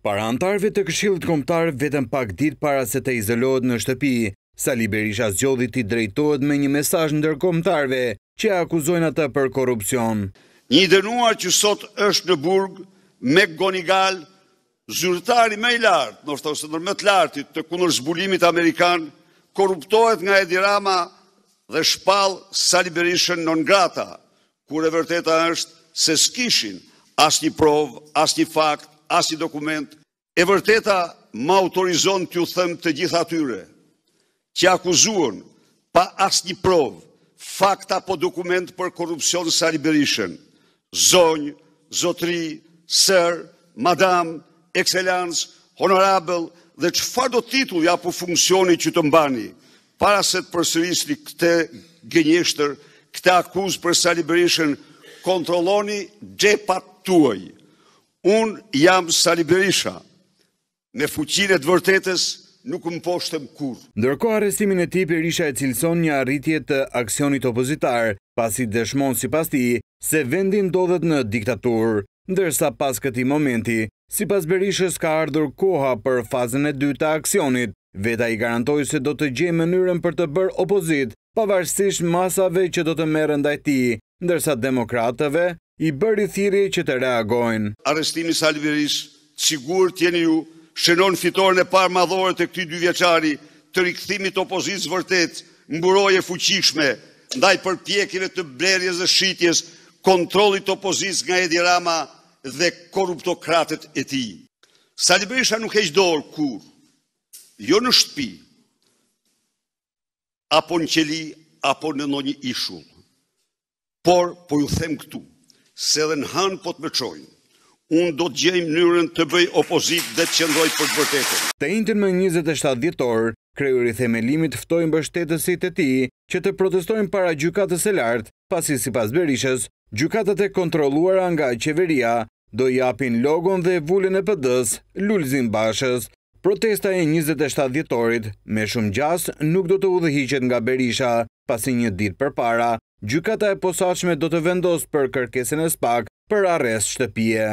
Para antarve të këshillit komptar, vetëm pak dit para se të izolohet në shtëpi, sa liberisha zgjodhit i drejtohet me një mesaj në dërkomtarve që akuzojnë ata për korupcion. Një dënuar që sot është në burg me gonigal, zyrtari me i lartë, nështë të nërmet lartë të kunër zbulimit Amerikan, korruptohet nga edirama, dhe të Sali Berishën non grata, kure vërteta është se skishin të një provë, nështë një fakt, asë i dokument, e vërteta ma autorizon të ju thëmë të gjitha atyre, që akuzuën pa asë një provë, fakta po dokument për korupcion sa liberishen, zonjë, zotri, sër, madam, ekselans, honorable, dhe që fa do titull ja po funksioni që të mbani, para se të përsërisni këte gënjeshtër, këte akuzë për sa liberishen, kontroloni gjepat tuajë unë jam Sali Berisha, në fuqinë e vërtetës nuk më poshtëm kur. Ndërko arestimin e ti Berisha e cilëson një arritje të aksionit opozitar, pasi dëshmon si pas ti se vendin dodhet në diktaturë. Ndërsa pas këti momenti, si pas Berishës ka ardhur koha për fazën e dyta aksionit, veta i garantoj se do të gjejë mënyrën për të bërë opozit, pavarësisht masave që do të merë ndajti, ndërsa demokratëve i bërë i thiri që të reagojnë. Arrestimi Salveris, sigur tjeni ju, shenon fitorën e par madhore të këti dy vjeqari të rikëthimit opozitës vërtet, mburoje fuqishme, ndaj për të blerjes dhe shqitjes, kontrolit opozitës nga Edi Rama dhe korruptokratet e ti. Salveris a nuk e gjdojnë kur, jo në shtpi, apo në qeli, apo në në një ishu. Por, po ju them këtu, se dhe në hanë po të më qojnë. Unë do të gjej mënyrën të bëj opozit dhe të qëndoj për të vërtetën. Të intin 27 djetorë, kreur i themelimit ftojnë bështetësit e ti që të protestojnë para gjukatës e lartë, pasi si pas berishës, gjukatët e kontroluara nga qeveria do japin logon dhe vullin e pëdës, lullzin bashës. Protesta e 27 djetorit me shumë gjas nuk do të udhëhiqet nga berisha, pasi një dit për para, gjukata e posaqme do të vendosë për kërkesin e spak për arrest shtëpije.